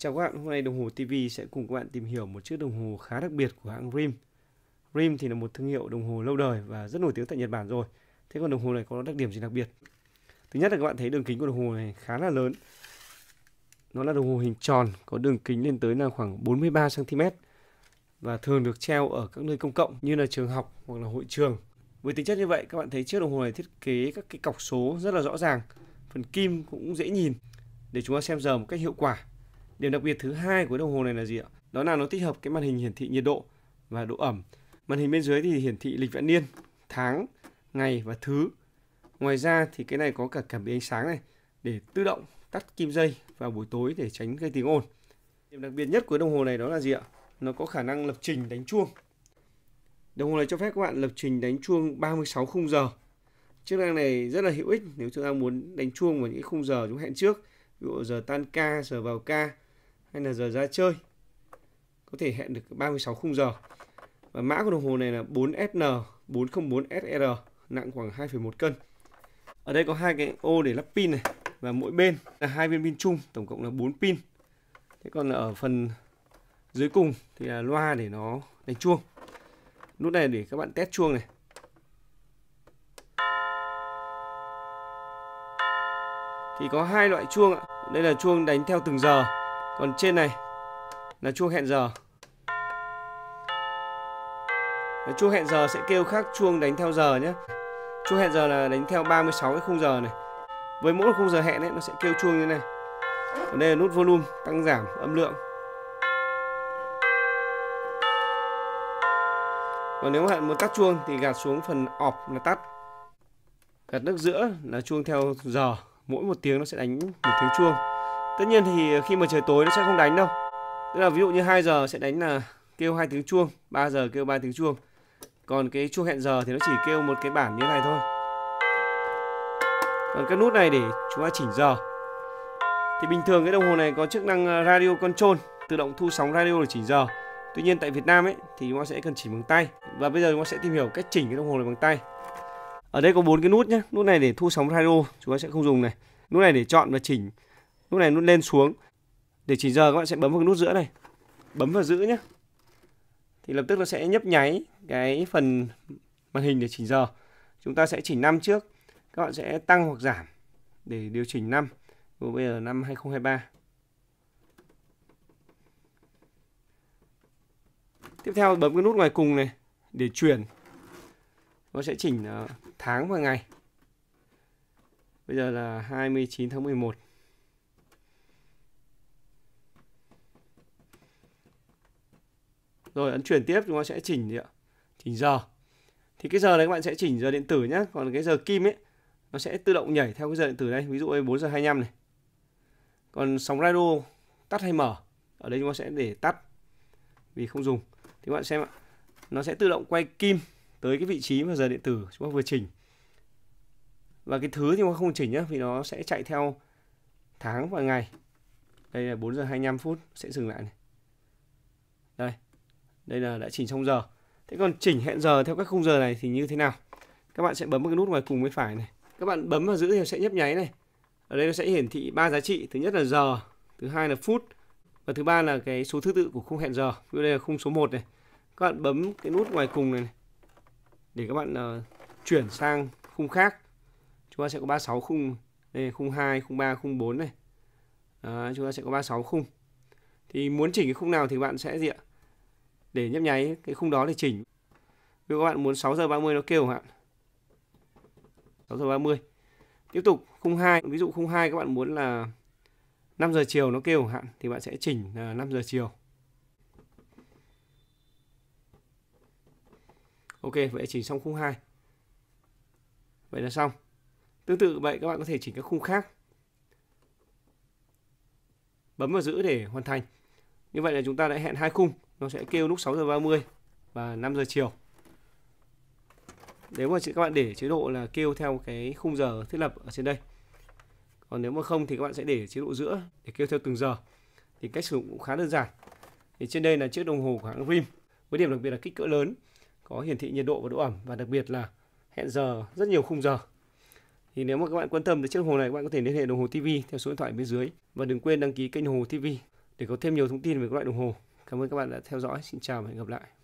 Chào các bạn, hôm nay đồng hồ TV sẽ cùng các bạn tìm hiểu một chiếc đồng hồ khá đặc biệt của hãng RIM. RIM thì là một thương hiệu đồng hồ lâu đời và rất nổi tiếng tại Nhật Bản rồi. Thế còn đồng hồ này có đặc điểm gì đặc biệt? Thứ nhất là các bạn thấy đường kính của đồng hồ này khá là lớn. Nó là đồng hồ hình tròn, có đường kính lên tới là khoảng 43 cm và thường được treo ở các nơi công cộng như là trường học hoặc là hội trường. Với tính chất như vậy, các bạn thấy chiếc đồng hồ này thiết kế các cái cọc số rất là rõ ràng, phần kim cũng dễ nhìn để chúng ta xem giờ một cách hiệu quả Điểm đặc biệt thứ hai của đồng hồ này là gì ạ? Đó là nó tích hợp cái màn hình hiển thị nhiệt độ và độ ẩm. Màn hình bên dưới thì hiển thị lịch vạn niên, tháng, ngày và thứ. Ngoài ra thì cái này có cả cảm biến ánh sáng này để tự động tắt kim dây vào buổi tối để tránh gây tiếng ồn. Điểm đặc biệt nhất của đồng hồ này đó là gì ạ? Nó có khả năng lập trình đánh chuông. Đồng hồ này cho phép các bạn lập trình đánh chuông 36 khung giờ. Chức năng này rất là hữu ích nếu chúng ta muốn đánh chuông vào những khung giờ chúng hẹn trước, ví dụ giờ tan ca, giờ vào ca, hay là giờ ra chơi có thể hẹn được 36 khung giờ và mã của đồng hồ này là 4FN 404SR nặng khoảng 2,1 cân ở đây có hai cái ô để lắp pin này và mỗi bên là hai viên pin chung tổng cộng là 4 pin thế còn ở phần dưới cùng thì là loa để nó đánh chuông nút này để các bạn test chuông này thì có hai loại chuông ạ đây là chuông đánh theo từng giờ còn trên này là chuông hẹn giờ và chuông hẹn giờ sẽ kêu khác chuông đánh theo giờ nhé chuông hẹn giờ là đánh theo 36 cái khung giờ này với mỗi khung giờ hẹn ấy nó sẽ kêu chuông như này còn đây là nút volume tăng giảm âm lượng còn nếu bạn muốn tắt chuông thì gạt xuống phần ọp là tắt gạt nước giữa là chuông theo giờ mỗi một tiếng nó sẽ đánh một tiếng chuông tất nhiên thì khi mà trời tối nó sẽ không đánh đâu tức là ví dụ như 2 giờ sẽ đánh là kêu hai tiếng chuông 3 giờ kêu ba tiếng chuông còn cái chuông hẹn giờ thì nó chỉ kêu một cái bản như này thôi còn cái nút này để chúng ta chỉnh giờ thì bình thường cái đồng hồ này có chức năng ờ, radio control tự động thu sóng radio để chỉnh giờ tuy nhiên tại Việt Nam ấy thì chúng ta sẽ cần chỉnh bằng tay và bây giờ chúng ta sẽ tìm hiểu cách chỉnh cái đồng hồ này bằng tay ở đây có bốn cái nút nhé nút này để thu sóng radio chúng ta sẽ không dùng này nút này để chọn và chỉnh lúc này nút lên xuống để chỉnh giờ các bạn sẽ bấm vào nút giữa này bấm vào giữ nhé thì lập tức nó sẽ nhấp nháy cái phần màn hình để chỉnh giờ chúng ta sẽ chỉnh năm trước các bạn sẽ tăng hoặc giảm để điều chỉnh năm bây giờ năm 2023 tiếp theo bấm cái nút ngoài cùng này để chuyển nó sẽ chỉnh ờ, tháng và ngày bây giờ là 29 tháng 11 rồi ấn chuyển tiếp chúng ta sẽ chỉnh gì ạ chỉnh giờ thì cái giờ này các bạn sẽ chỉnh giờ điện tử nhé còn cái giờ kim ấy nó sẽ tự động nhảy theo cái giờ điện tử đây ví dụ 4 giờ 25 này còn sóng radio tắt hay mở ở đây chúng ta sẽ để tắt vì không dùng thì các bạn xem ạ nó sẽ tự động quay kim tới cái vị trí mà giờ điện tử chúng ta vừa chỉnh và cái thứ thì chúng ta không chỉnh nhé vì nó sẽ chạy theo tháng và ngày đây là 4 giờ 25 phút sẽ dừng lại này đây đây là đã chỉnh xong giờ thế còn chỉnh hẹn giờ theo các khung giờ này thì như thế nào các bạn sẽ bấm vào cái nút ngoài cùng bên phải này các bạn bấm vào giữ thì sẽ nhấp nháy này ở đây nó sẽ hiển thị ba giá trị thứ nhất là giờ thứ hai là phút và thứ ba là cái số thứ tự của khung hẹn giờ ví dụ đây là khung số 1 này các bạn bấm cái nút ngoài cùng này, này để các bạn uh, chuyển sang khung khác chúng ta sẽ có 36 khung đây là khung 2, khung 3, khung 4 này Đó, chúng ta sẽ có 36 khung thì muốn chỉnh cái khung nào thì bạn sẽ gì ạ để nhấp nháy cái khung đó để chỉnh. Ví dụ các bạn muốn 6 giờ 30 nó kêu hạn. 6 giờ 30. Tiếp tục khung 2, ví dụ khung 2 các bạn muốn là 5 giờ chiều nó kêu hạn thì bạn sẽ chỉnh là 5 giờ chiều. Ok, vậy chỉnh xong khung 2. Vậy là xong. Tương tự vậy các bạn có thể chỉnh các khung khác. Bấm vào giữ để hoàn thành. Như vậy là chúng ta đã hẹn hai khung, nó sẽ kêu lúc 6 giờ 30 và 5 giờ chiều. Nếu mà các bạn để chế độ là kêu theo cái khung giờ thiết lập ở trên đây. Còn nếu mà không thì các bạn sẽ để chế độ giữa để kêu theo từng giờ. Thì cách sử dụng cũng khá đơn giản. Thì trên đây là chiếc đồng hồ của hãng Rim với điểm đặc biệt là kích cỡ lớn, có hiển thị nhiệt độ và độ ẩm và đặc biệt là hẹn giờ rất nhiều khung giờ. Thì nếu mà các bạn quan tâm đến chiếc đồng hồ này, các bạn có thể liên hệ đồng hồ TV theo số điện thoại bên dưới và đừng quên đăng ký kênh đồng hồ TV để có thêm nhiều thông tin về các loại đồng hồ. Cảm ơn các bạn đã theo dõi. Xin chào và hẹn gặp lại.